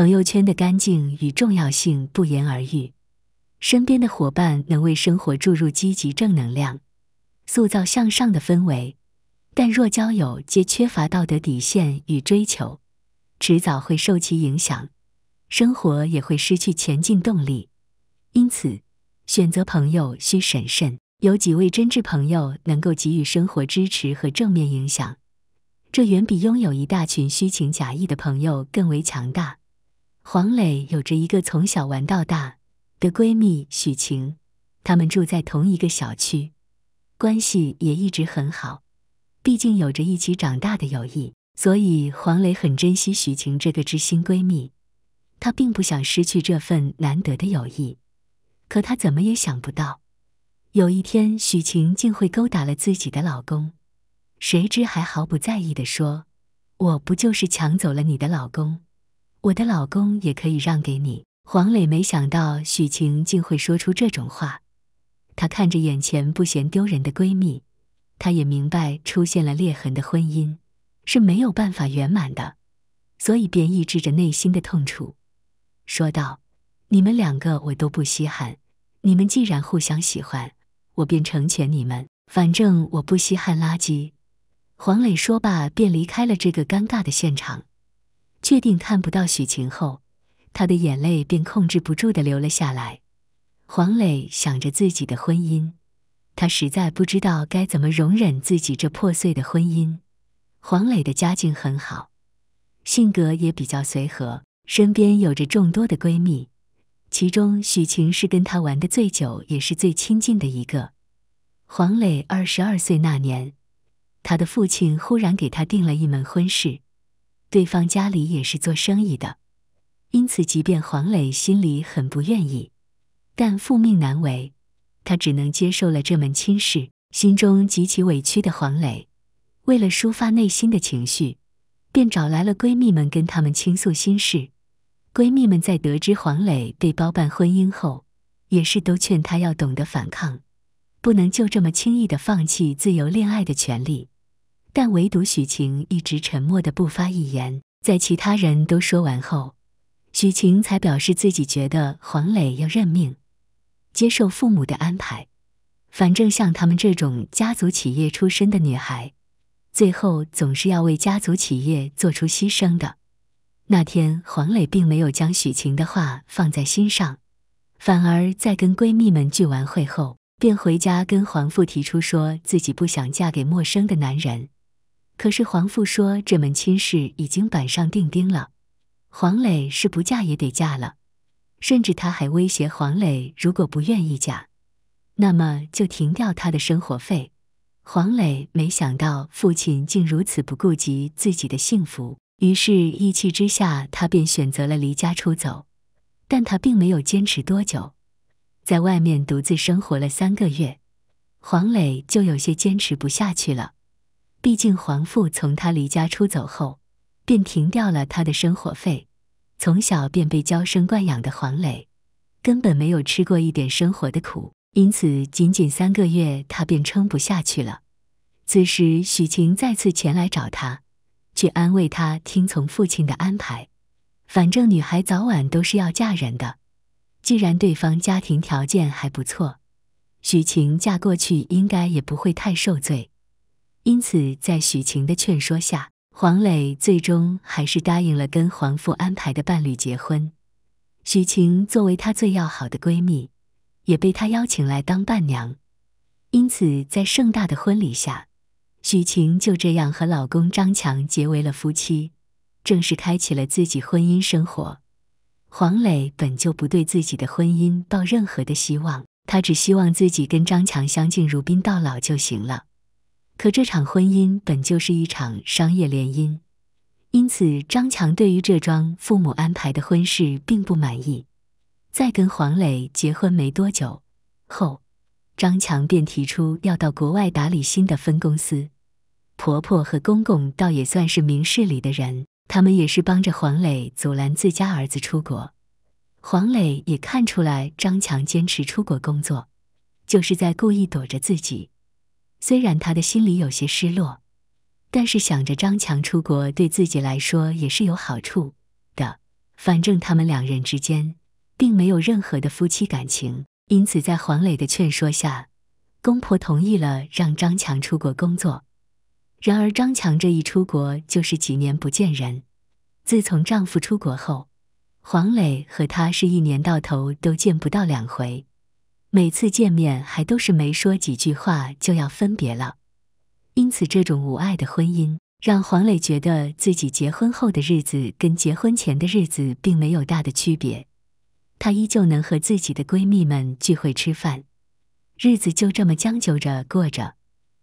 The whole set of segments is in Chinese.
朋友圈的干净与重要性不言而喻，身边的伙伴能为生活注入积极正能量，塑造向上的氛围。但若交友皆缺乏道德底线与追求，迟早会受其影响，生活也会失去前进动力。因此，选择朋友需审慎。有几位真挚朋友能够给予生活支持和正面影响，这远比拥有一大群虚情假意的朋友更为强大。黄磊有着一个从小玩到大的闺蜜许晴，他们住在同一个小区，关系也一直很好。毕竟有着一起长大的友谊，所以黄磊很珍惜许晴这个知心闺蜜，他并不想失去这份难得的友谊。可他怎么也想不到，有一天许晴竟会勾搭了自己的老公，谁知还毫不在意的说：“我不就是抢走了你的老公？”我的老公也可以让给你。黄磊没想到许晴竟会说出这种话，他看着眼前不嫌丢人的闺蜜，他也明白出现了裂痕的婚姻是没有办法圆满的，所以便抑制着内心的痛楚，说道：“你们两个我都不稀罕，你们既然互相喜欢，我便成全你们。反正我不稀罕垃圾。”黄磊说罢便离开了这个尴尬的现场。确定看不到许晴后，他的眼泪便控制不住的流了下来。黄磊想着自己的婚姻，他实在不知道该怎么容忍自己这破碎的婚姻。黄磊的家境很好，性格也比较随和，身边有着众多的闺蜜，其中许晴是跟他玩的最久，也是最亲近的一个。黄磊二十二岁那年，他的父亲忽然给他定了一门婚事。对方家里也是做生意的，因此，即便黄磊心里很不愿意，但父命难违，他只能接受了这门亲事。心中极其委屈的黄磊，为了抒发内心的情绪，便找来了闺蜜们跟他们倾诉心事。闺蜜们在得知黄磊被包办婚姻后，也是都劝他要懂得反抗，不能就这么轻易的放弃自由恋爱的权利。但唯独许晴一直沉默的不发一言，在其他人都说完后，许晴才表示自己觉得黄磊要认命，接受父母的安排。反正像他们这种家族企业出身的女孩，最后总是要为家族企业做出牺牲的。那天，黄磊并没有将许晴的话放在心上，反而在跟闺蜜们聚完会后，便回家跟黄父提出说自己不想嫁给陌生的男人。可是黄父说，这门亲事已经板上钉钉了，黄磊是不嫁也得嫁了。甚至他还威胁黄磊，如果不愿意嫁，那么就停掉他的生活费。黄磊没想到父亲竟如此不顾及自己的幸福，于是一气之下，他便选择了离家出走。但他并没有坚持多久，在外面独自生活了三个月，黄磊就有些坚持不下去了。毕竟，黄父从他离家出走后，便停掉了他的生活费。从小便被娇生惯养的黄磊，根本没有吃过一点生活的苦，因此，仅仅三个月，他便撑不下去了。此时，许晴再次前来找他，去安慰他，听从父亲的安排。反正女孩早晚都是要嫁人的，既然对方家庭条件还不错，许晴嫁过去应该也不会太受罪。因此，在许晴的劝说下，黄磊最终还是答应了跟黄父安排的伴侣结婚。许晴作为他最要好的闺蜜，也被他邀请来当伴娘。因此，在盛大的婚礼下，许晴就这样和老公张强结为了夫妻，正式开启了自己婚姻生活。黄磊本就不对自己的婚姻抱任何的希望，他只希望自己跟张强相敬如宾到老就行了。可这场婚姻本就是一场商业联姻，因此张强对于这桩父母安排的婚事并不满意。在跟黄磊结婚没多久后，张强便提出要到国外打理新的分公司。婆婆和公公倒也算是明事理的人，他们也是帮着黄磊阻拦自家儿子出国。黄磊也看出来，张强坚持出国工作，就是在故意躲着自己。虽然他的心里有些失落，但是想着张强出国对自己来说也是有好处的。反正他们两人之间并没有任何的夫妻感情，因此在黄磊的劝说下，公婆同意了让张强出国工作。然而张强这一出国就是几年不见人。自从丈夫出国后，黄磊和她是一年到头都见不到两回。每次见面还都是没说几句话就要分别了，因此这种无爱的婚姻让黄磊觉得自己结婚后的日子跟结婚前的日子并没有大的区别，他依旧能和自己的闺蜜们聚会吃饭，日子就这么将就着过着。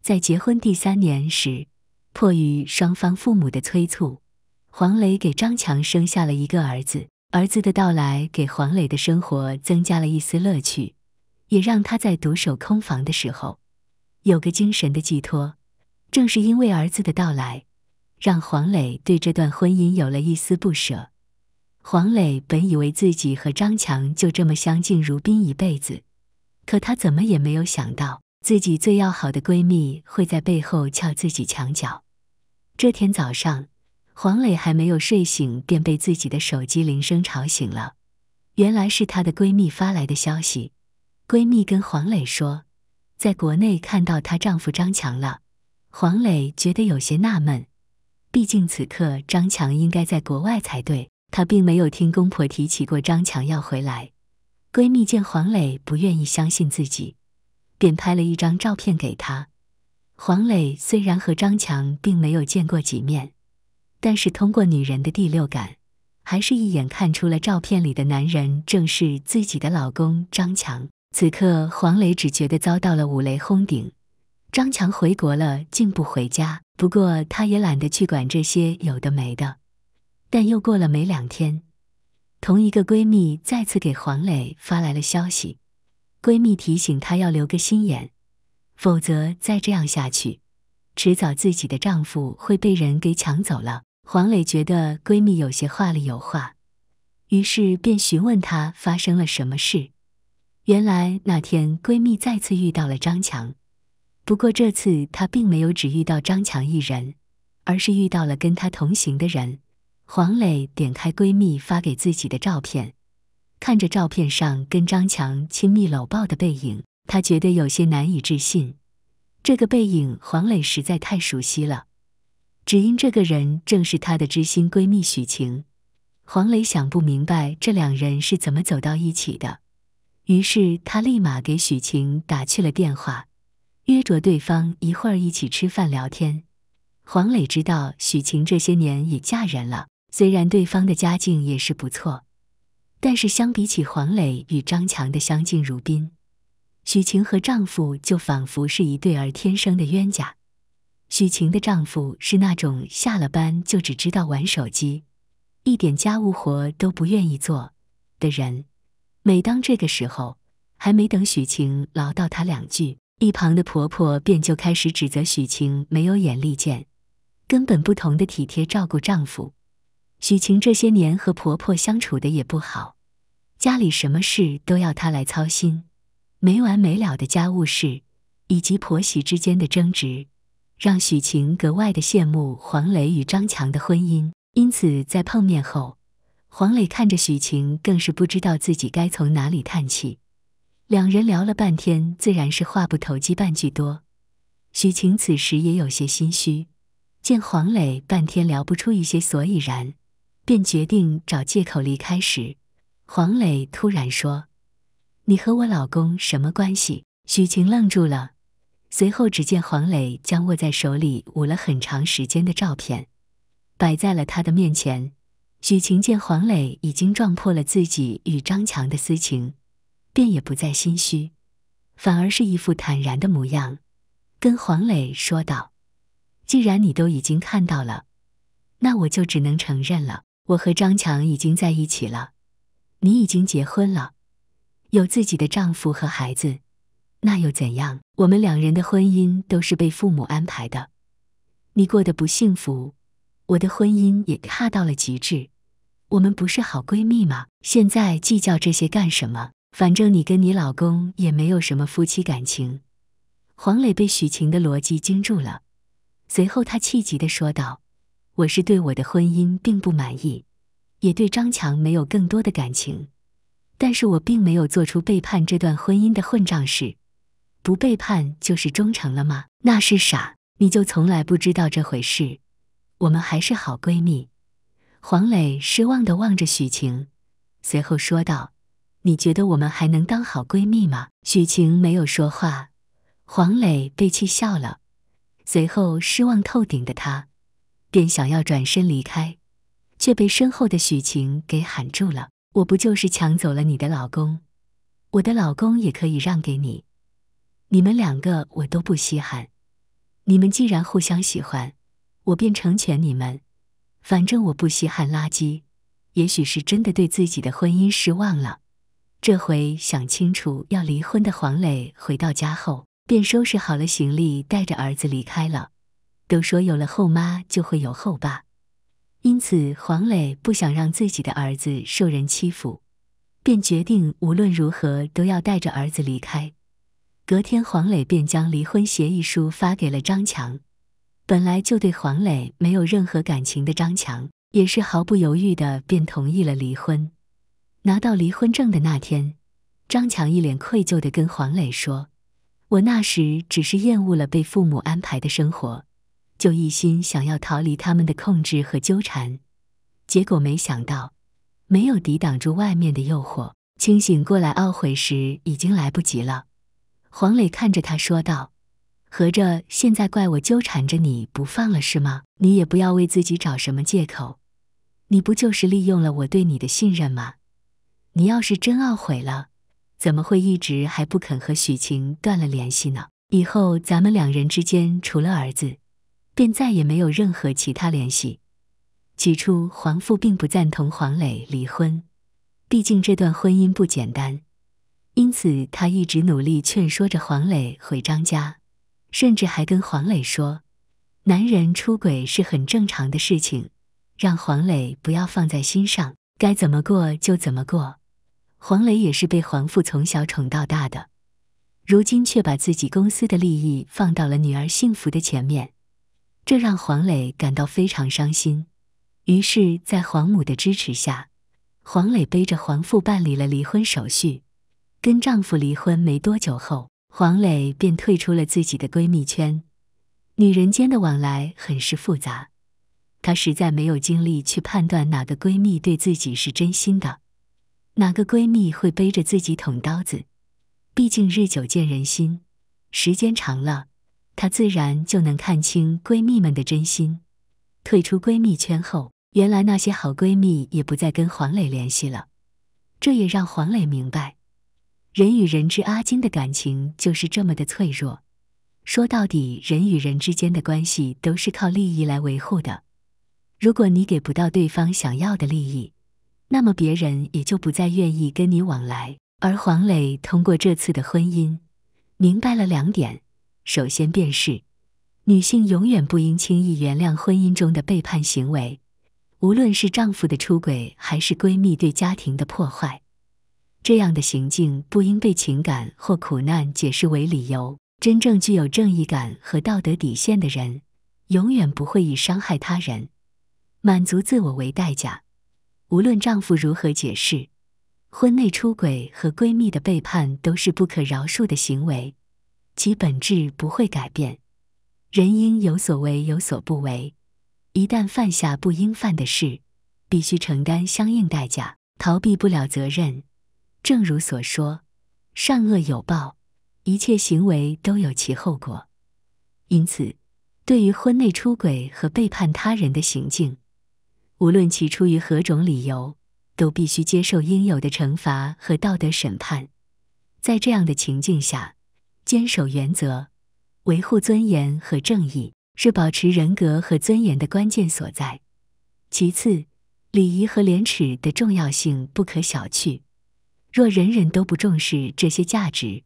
在结婚第三年时，迫于双方父母的催促，黄磊给张强生下了一个儿子。儿子的到来给黄磊的生活增加了一丝乐趣。也让他在独守空房的时候有个精神的寄托。正是因为儿子的到来，让黄磊对这段婚姻有了一丝不舍。黄磊本以为自己和张强就这么相敬如宾一辈子，可他怎么也没有想到，自己最要好的闺蜜会在背后撬自己墙角。这天早上，黄磊还没有睡醒，便被自己的手机铃声吵醒了。原来是他的闺蜜发来的消息。闺蜜跟黄磊说，在国内看到她丈夫张强了。黄磊觉得有些纳闷，毕竟此刻张强应该在国外才对。他并没有听公婆提起过张强要回来。闺蜜见黄磊不愿意相信自己，便拍了一张照片给他。黄磊虽然和张强并没有见过几面，但是通过女人的第六感，还是一眼看出了照片里的男人正是自己的老公张强。此刻，黄磊只觉得遭到了五雷轰顶。张强回国了，竟不回家。不过，他也懒得去管这些有的没的。但又过了没两天，同一个闺蜜再次给黄磊发来了消息。闺蜜提醒她要留个心眼，否则再这样下去，迟早自己的丈夫会被人给抢走了。黄磊觉得闺蜜有些话里有话，于是便询问她发生了什么事。原来那天，闺蜜再次遇到了张强，不过这次她并没有只遇到张强一人，而是遇到了跟她同行的人。黄磊点开闺蜜发给自己的照片，看着照片上跟张强亲密搂抱的背影，他觉得有些难以置信。这个背影，黄磊实在太熟悉了，只因这个人正是他的知心闺蜜许晴。黄磊想不明白这两人是怎么走到一起的。于是他立马给许晴打去了电话，约着对方一会儿一起吃饭聊天。黄磊知道许晴这些年也嫁人了，虽然对方的家境也是不错，但是相比起黄磊与张强的相敬如宾，许晴和丈夫就仿佛是一对儿天生的冤家。许晴的丈夫是那种下了班就只知道玩手机，一点家务活都不愿意做的人。每当这个时候，还没等许晴唠叨她两句，一旁的婆婆便就开始指责许晴没有眼力见，根本不同的体贴照顾丈夫。许晴这些年和婆婆相处的也不好，家里什么事都要她来操心，没完没了的家务事以及婆媳之间的争执，让许晴格外的羡慕黄磊与张强的婚姻。因此，在碰面后。黄磊看着许晴，更是不知道自己该从哪里叹气。两人聊了半天，自然是话不投机半句多。许晴此时也有些心虚，见黄磊半天聊不出一些所以然，便决定找借口离开时，黄磊突然说：“你和我老公什么关系？”许晴愣住了，随后只见黄磊将握在手里捂了很长时间的照片，摆在了他的面前。许晴见黄磊已经撞破了自己与张强的私情，便也不再心虚，反而是一副坦然的模样，跟黄磊说道：“既然你都已经看到了，那我就只能承认了，我和张强已经在一起了。你已经结婚了，有自己的丈夫和孩子，那又怎样？我们两人的婚姻都是被父母安排的，你过得不幸福。”我的婚姻也差到了极致，我们不是好闺蜜吗？现在计较这些干什么？反正你跟你老公也没有什么夫妻感情。黄磊被许晴的逻辑惊住了，随后他气急地说道：“我是对我的婚姻并不满意，也对张强没有更多的感情，但是我并没有做出背叛这段婚姻的混账事。不背叛就是忠诚了吗？那是傻！你就从来不知道这回事。”我们还是好闺蜜。黄磊失望地望着许晴，随后说道：“你觉得我们还能当好闺蜜吗？”许晴没有说话。黄磊被气笑了，随后失望透顶的他便想要转身离开，却被身后的许晴给喊住了：“我不就是抢走了你的老公，我的老公也可以让给你，你们两个我都不稀罕。你们既然互相喜欢。”我便成全你们，反正我不稀罕垃圾。也许是真的对自己的婚姻失望了。这回想清楚要离婚的黄磊回到家后，便收拾好了行李，带着儿子离开了。都说有了后妈就会有后爸，因此黄磊不想让自己的儿子受人欺负，便决定无论如何都要带着儿子离开。隔天，黄磊便将离婚协议书发给了张强。本来就对黄磊没有任何感情的张强，也是毫不犹豫的便同意了离婚。拿到离婚证的那天，张强一脸愧疚的跟黄磊说：“我那时只是厌恶了被父母安排的生活，就一心想要逃离他们的控制和纠缠。结果没想到，没有抵挡住外面的诱惑，清醒过来懊悔时已经来不及了。”黄磊看着他说道。合着现在怪我纠缠着你不放了是吗？你也不要为自己找什么借口，你不就是利用了我对你的信任吗？你要是真懊悔了，怎么会一直还不肯和许晴断了联系呢？以后咱们两人之间除了儿子，便再也没有任何其他联系。起初，黄父并不赞同黄磊离婚，毕竟这段婚姻不简单，因此他一直努力劝说着黄磊回张家。甚至还跟黄磊说：“男人出轨是很正常的事情，让黄磊不要放在心上，该怎么过就怎么过。”黄磊也是被黄父从小宠到大的，如今却把自己公司的利益放到了女儿幸福的前面，这让黄磊感到非常伤心。于是，在黄母的支持下，黄磊背着黄父办理了离婚手续。跟丈夫离婚没多久后。黄磊便退出了自己的闺蜜圈。女人间的往来很是复杂，她实在没有精力去判断哪个闺蜜对自己是真心的，哪个闺蜜会背着自己捅刀子。毕竟日久见人心，时间长了，她自然就能看清闺蜜们的真心。退出闺蜜圈后，原来那些好闺蜜也不再跟黄磊联系了。这也让黄磊明白。人与人之阿金的感情就是这么的脆弱。说到底，人与人之间的关系都是靠利益来维护的。如果你给不到对方想要的利益，那么别人也就不再愿意跟你往来。而黄磊通过这次的婚姻，明白了两点：首先便是，女性永远不应轻易原谅婚姻中的背叛行为，无论是丈夫的出轨，还是闺蜜对家庭的破坏。这样的行径不应被情感或苦难解释为理由。真正具有正义感和道德底线的人，永远不会以伤害他人、满足自我为代价。无论丈夫如何解释，婚内出轨和闺蜜的背叛都是不可饶恕的行为，其本质不会改变。人应有所为，有所不为。一旦犯下不应犯的事，必须承担相应代价，逃避不了责任。正如所说，善恶有报，一切行为都有其后果。因此，对于婚内出轨和背叛他人的行径，无论其出于何种理由，都必须接受应有的惩罚和道德审判。在这样的情境下，坚守原则、维护尊严和正义，是保持人格和尊严的关键所在。其次，礼仪和廉耻的重要性不可小觑。若人人都不重视这些价值，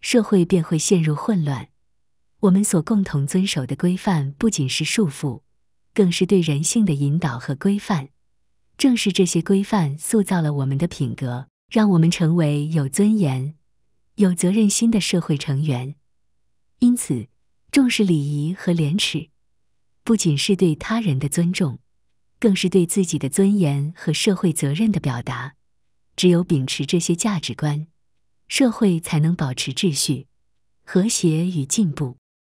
社会便会陷入混乱。我们所共同遵守的规范不仅是束缚，更是对人性的引导和规范。正是这些规范塑造了我们的品格，让我们成为有尊严、有责任心的社会成员。因此，重视礼仪和廉耻，不仅是对他人的尊重，更是对自己的尊严和社会责任的表达。只有秉持这些价值观，社会才能保持秩序、和谐与进步。